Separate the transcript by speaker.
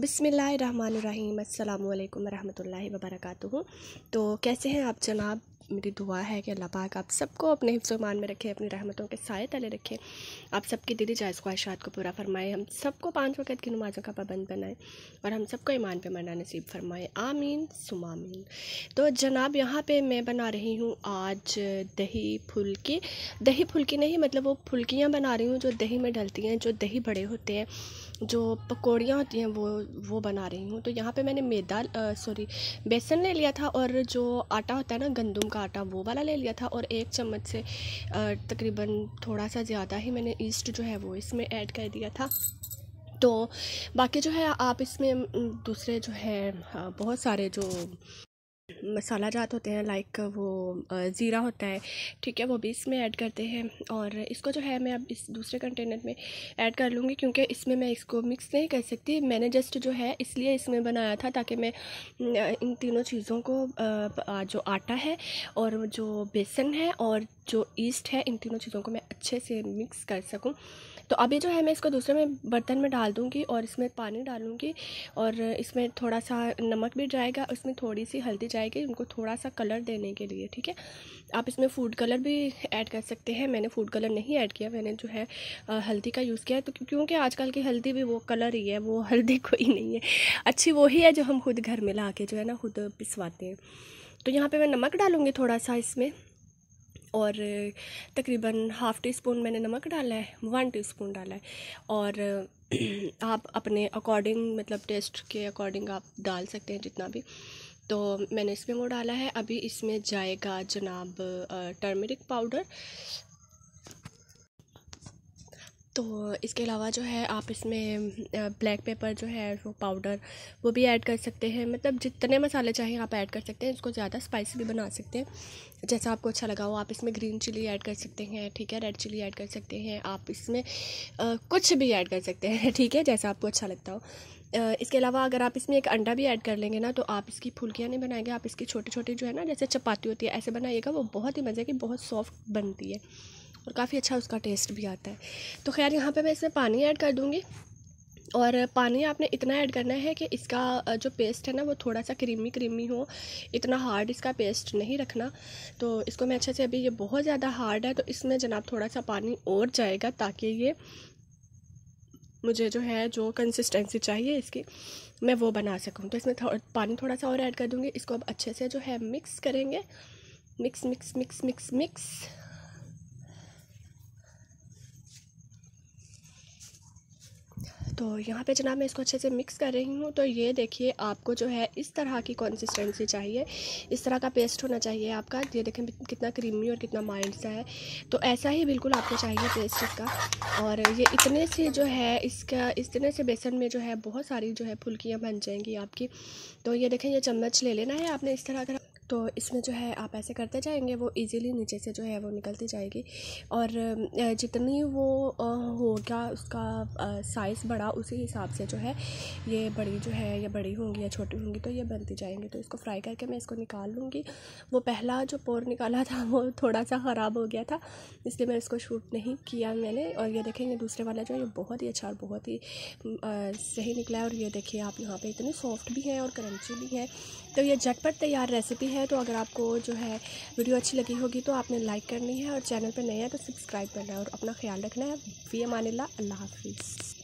Speaker 1: बिसमीम अल्लाम वरहमल वबरक तो कैसे हैं आप जनाब मेरी दुआ है कि अल्लाह पाक आप सबको अपने हिफ्समान में रखे अपनी रहमतों के साय तले रखे आप सबकी दिली जायज़ ख्वाहिशात को पूरा फरमाएँ हम सबको पाँच वक्त की नमाज़ों का पाबंद बनाएं और हम सबको ईमान पे मरना नसीब फरमाए आमीन सुमामीन तो जनाब यहाँ पे मैं बना रही हूँ आज दही फुल्की दही फुल्की नहीं मतलब वो फुल्कियाँ बना रही हूँ जो दही में डलती हैं जो दही बड़े होते हैं जो पकौड़ियाँ होती हैं वो वो बना रही हूँ तो यहाँ पे मैंने मैदा सॉरी बेसन ले लिया था और जो आटा होता है ना गंदम का आटा वो वाला ले लिया था और एक चम्मच से तकरीबन थोड़ा सा ज़्यादा ही मैंने ईस्ट जो है वो इसमें ऐड कर दिया था तो बाकी जो है आप इसमें दूसरे जो है बहुत सारे जो मसाला जात होते हैं लाइक वो ज़ीरा होता है ठीक है वो भी इसमें ऐड करते हैं और इसको जो है मैं अब इस दूसरे कंटेनर में ऐड कर लूँगी क्योंकि इसमें मैं इसको मिक्स नहीं कर सकती मैंने जस्ट जो है इसलिए इसमें बनाया था ताकि मैं इन तीनों चीज़ों को जो आटा है और जो बेसन है और जो ईस्ट है इन तीनों चीज़ों को मैं अच्छे से मिक्स कर सकूँ तो अभी जो है मैं इसको दूसरे में बर्तन में डाल दूँगी और इसमें पानी डालूँगी और इसमें थोड़ा सा नमक भी जाएगा इसमें थोड़ी सी हल्दी जाएगी उनको थोड़ा सा कलर देने के लिए ठीक है आप इसमें फूड कलर भी ऐड कर सकते हैं मैंने फूड कलर नहीं ऐड किया मैंने जो है हल्दी का यूज़ किया है तो क्योंकि आजकल की हल्दी भी वो कलर ही है वो हल्दी कोई नहीं है अच्छी वही है जो हम खुद घर में ला के जो है ना खुद पिसवाते हैं तो यहाँ पे मैं नमक डालूँगी थोड़ा सा इसमें और तकरीबन हाफ़ टी स्पून मैंने नमक डाला है वन टी स्पून डाला है और आप अपने अकॉर्डिंग मतलब टेस्ट के अकॉर्डिंग आप डाल सकते हैं जितना भी तो मैंने इसमें वो डाला है अभी इसमें जाएगा जनाब टर्मेरिक पाउडर तो इसके अलावा जो है आप इसमें ब्लैक पेपर जो है वो पाउडर वो भी ऐड कर सकते हैं मतलब जितने मसाले चाहिए आप ऐड कर सकते हैं इसको ज़्यादा स्पाइसी भी बना सकते हैं जैसा आपको अच्छा लगा हो आप इसमें ग्रीन चिली ऐड कर सकते हैं ठीक है रेड चिली ऐड कर सकते हैं आप इसमें आ, कुछ भी ऐड कर सकते हैं ठीक है जैसा आपको अच्छा लगता हो इसके अलावा अगर आप इसमें एक अंडा भी ऐड कर लेंगे ना तो आप इसकी फुलकियाँ नहीं बनाएंगे आप इसकी छोटी छोटी जो है ना जैसे चपाती होती है ऐसे बनाइएगा वो बहुत ही मज़े की बहुत सॉफ्ट बनती है और काफ़ी अच्छा उसका टेस्ट भी आता है तो खैर यहाँ पे मैं इसमें पानी ऐड कर दूँगी और पानी आपने इतना ऐड करना है कि इसका जो पेस्ट है ना वो थोड़ा सा क्रीमी क्रीमी हो इतना हार्ड इसका पेस्ट नहीं रखना तो इसको मैं अच्छे से अभी ये बहुत ज़्यादा हार्ड है तो इसमें जनाब थोड़ा सा पानी और जाएगा ताकि ये मुझे जो है जो कंसिस्टेंसी चाहिए इसकी मैं वो बना सकूँ तो इसमें थो, पानी थोड़ा सा और ऐड कर दूँगी इसको अब अच्छे से जो है मिक्स करेंगे mix mix mix mix mix तो यहाँ पे जनाब मैं इसको अच्छे से मिक्स कर रही हूँ तो ये देखिए आपको जो है इस तरह की कंसिस्टेंसी चाहिए इस तरह का पेस्ट होना चाहिए आपका ये देखें कितना क्रीमी और कितना माइल्ड सा है तो ऐसा ही बिल्कुल आपको चाहिए पेस्ट इसका और ये इतने से जो है इसका इतने से बेसन में जो है बहुत सारी जो है फुल्कियाँ बन जाएंगी आपकी तो ये देखें ये चम्मच ले लेना है आपने इस तरह अगर तो इसमें जो है आप ऐसे करते जाएंगे वो इजीली नीचे से जो है वो निकलती जाएगी और जितनी वो होगा उसका साइज़ बड़ा उसी हिसाब से जो है ये बड़ी जो है या बड़ी होंगी या छोटी होंगी तो ये बनती जाएंगी तो इसको फ्राई करके मैं इसको निकाल लूँगी वो पहला जो पोर निकाला था वो थोड़ा सा ख़राब हो गया था इसलिए मैं इसको शूट नहीं किया मैंने और ये देखेंगे दूसरे वाला जो है ये बहुत ही अच्छा और बहुत ही सही निकला है और ये देखिए आप यहाँ पर इतने सॉफ्ट भी हैं और क्रंची भी हैं तो ये झटपट तैयार रेसिपी है है तो अगर आपको जो है वीडियो अच्छी लगी होगी तो आपने लाइक करनी है और चैनल पर नया है तो सब्सक्राइब करना है और अपना ख्याल रखना है वी एम अनिल्ला अल्लाह हाफिज़